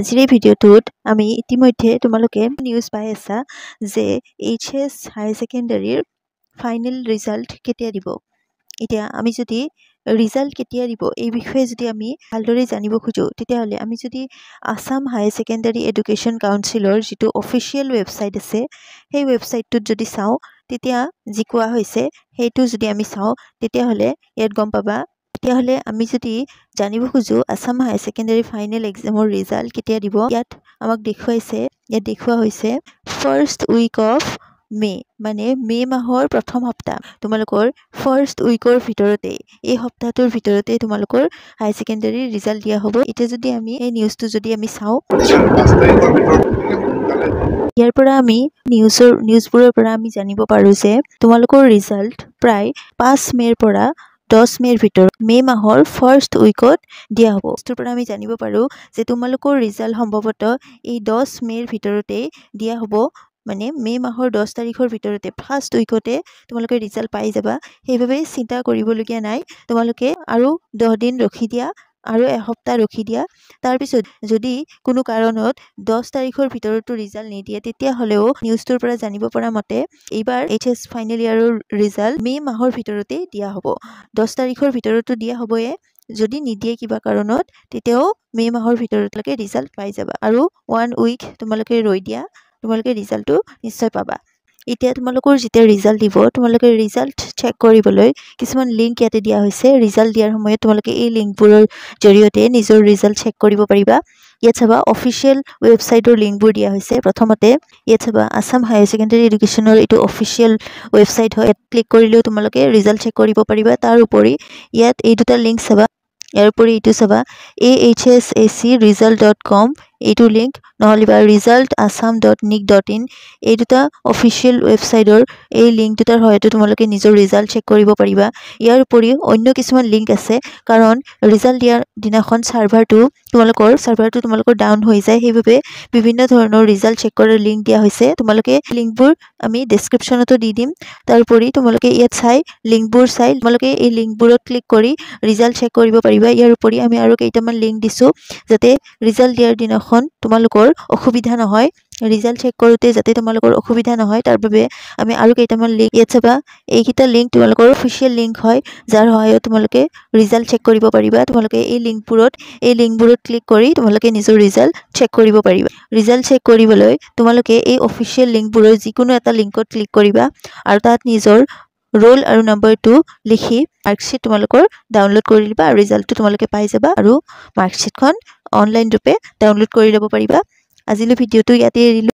আজিৰ ভিডিঅ'টোত আমি ইতিমধ্যে তোমালোকে নিউজ পাই আছা যে এইচ এছ হায়াৰ ছেকেণ্ডেৰীৰ ফাইনেল ৰিজাল্ট কেতিয়া দিব এতিয়া আমি যদি ৰিজাল্ট কেতিয়া দিব এই বিষয়ে যদি আমি ভালদৰে জানিব খোজোঁ তেতিয়াহ'লে আমি যদি আছাম হায়াৰ ছেকেণ্ডেৰী এডুকেশ্যন কাউন্সিলৰ যিটো অফিচিয়েল ৱেবছাইট আছে সেই ৱেবছাইটটোত যদি চাওঁ তেতিয়া যি কোৱা হৈছে সেইটো যদি আমি চাওঁ তেতিয়াহ'লে ইয়াত গম পাবা তেতিয়াহ'লে আমি যদি জানিব খোজোঁ আছাম হাই ছেকেণ্ডেৰী ফাইনেল এক্সামৰ ৰিজাল্ট কেতিয়া দিব ইয়াত আমাক দেখুৱাইছে ইয়াত দেখুওৱা হৈছে ফাৰ্ষ্ট উইক অফ মে' মানে মে' মাহৰ প্ৰথম সপ্তাহ তোমালোকৰ ফাৰ্ষ্ট উইকৰ ভিতৰতে এই সপ্তাহটোৰ ভিতৰতে তোমালোকৰ হাই ছেকেণ্ডেৰী ৰিজাল্ট দিয়া হ'ব এতিয়া যদি আমি এই নিউজটো যদি আমি চাওঁ ইয়াৰ পৰা আমি নিউজৰ নিউজবোৰৰ পৰা আমি জানিব পাৰোঁ যে তোমালোকৰ ৰিজাল্ট প্ৰায় পাঁচ মে'ৰ পৰা দহ মেৰ ভিতৰত মে মাহৰ ফাৰ্ষ্ট উইকত দিয়া হ'ব বস্তুৰ পৰা আমি জানিব পাৰোঁ যে তোমালোকৰ ৰিজাল্ট সম্ভৱতঃ এই দহ মেৰ ভিতৰতেই দিয়া হ'ব মানে মে মাহৰ দহ তাৰিখৰ ভিতৰতে ফাৰ্ষ্ট উইকতে তোমালোকে ৰিজাল্ট পাই যাবা সেইবাবে চিন্তা কৰিবলগীয়া নাই তোমালোকে আৰু দহদিন ৰখি দিয়া আৰু এসপ্তাহ ৰখি দিয়া তাৰপিছত যদি কোনো কাৰণত দহ তাৰিখৰ ভিতৰতো ৰিজাল্ট নিদিয়ে তেতিয়াহ'লেও নিউজটোৰ পৰা জানিব পৰা মতে এইবাৰ এইচ এছ ফাইনেল ইয়াৰৰ ৰিজাল্ট মে' মাহৰ ভিতৰতেই দিয়া হ'ব দহ তাৰিখৰ ভিতৰতো দিয়া হ'বয়ে যদি নিদিয়ে কিবা কাৰণত তেতিয়াও মে' মাহৰ ভিতৰতলৈকে ৰিজাল্ট পাই যাবা আৰু ওৱান উইক তোমালোকে ৰৈ দিয়া তোমালোকে ৰিজাল্টটো নিশ্চয় পাবা এতিয়া তোমালোকৰ যেতিয়া ৰিজাল্ট দিব তোমালোকে ৰিজাল্ট চেক কৰিবলৈ কিছুমান লিংক ইয়াতে দিয়া হৈছে ৰিজাল্ট দিয়াৰ সময়ত তোমালোকে এই লিংকবোৰৰ জৰিয়তে নিজৰ ৰিজাল্ট চেক কৰিব পাৰিবা ইয়াত চাবা অফিচিয়েল ৱেবছাইটৰ লিংকবোৰ দিয়া হৈছে প্ৰথমতে ইয়াত চাবা আছাম হায়াৰ ছেকেণ্ডেৰী এডুকেশ্যনৰ এইটো অফিচিয়েল ৱেবছাইট হয় ইয়াত ক্লিক কৰিলেও তোমালোকে ৰিজাল্ট চেক কৰিব পাৰিবা তাৰ উপৰি ইয়াত এই দুটা লিংক চাবা ইয়াৰ উপৰি এইটো চাবা A H S E C result dot com এইটো লিংক নহলিবা result Assam dot NIC dot in এই দুটা অফিচিয়েল ৱেবছাইটৰ এই লিংক দুটাৰ সহায়তো তোমালোকে নিজৰ ৰিজাল্ট চেক কৰিব পাৰিবা ইয়াৰ উপৰিও অন্য কিছুমান লিংক আছে কাৰণ ৰিজাল্ট দিয়াৰ দিনাখন ছাৰ্ভাৰটো তোমালোকৰ ছাৰ্ভাৰটো তোমালোকৰ ডাউন হৈ যায় সেইবাবে বিভিন্ন ধৰণৰ ৰিজাল্ট চেক কৰাৰ লিংক দিয়া হৈছে তোমালোকে লিংকবোৰ আমি ডিছক্ৰিপশ্যনতো দি দিম তাৰোপৰি তোমালোকে ইয়াত চাই লিংকবোৰ চাই তোমালোকে এই লিংকবোৰত ক্লিক কৰি ৰিজাল্ট চেক কৰিব পাৰিবা ইয়াৰ উপৰি আমি আৰু কেইটামান লিংক দিছোঁ যাতে ৰিজাল্ট দিয়াৰ দিনাখন এখন তোমালোকৰ অসুবিধা নহয় ৰিজাল্ট চেক কৰোঁতে যাতে তোমালোকৰ অসুবিধা নহয় তাৰ বাবে আমি আৰু কেইটামান লিংক ইয়াত চাবা এইকেইটা লিংক তোমালোকৰ অফিচিয়েল লিংক হয় যাৰ সহায়ত তোমালোকে ৰিজাল্ট চেক কৰিব পাৰিবা তোমালোকে এই লিংকবোৰত এই লিংকবোৰত ক্লিক কৰি তোমালোকে নিজৰ ৰিজাল্ট চেক কৰিব পাৰিবা ৰিজাল্ট চেক কৰিবলৈ তোমালোকে এই অফিচিয়েল লিংকবোৰৰ যিকোনো এটা লিংকত ক্লিক কৰিবা আৰু তাত নিজৰ ৰোল আৰু নম্বৰটো লিখি মাৰ্কশ্বীট তোমালোকৰ ডাউনলোড কৰি দিবা আৰু ৰিজাল্টটো তোমালোকে পাই যাবা আৰু মাৰ্কশ্বীটখন অনলাইনৰূপে ডাউনলোড কৰি ল'ব পাৰিবা আজিলৈ ভিডিঅ'টো ইয়াতে এৰিলোঁ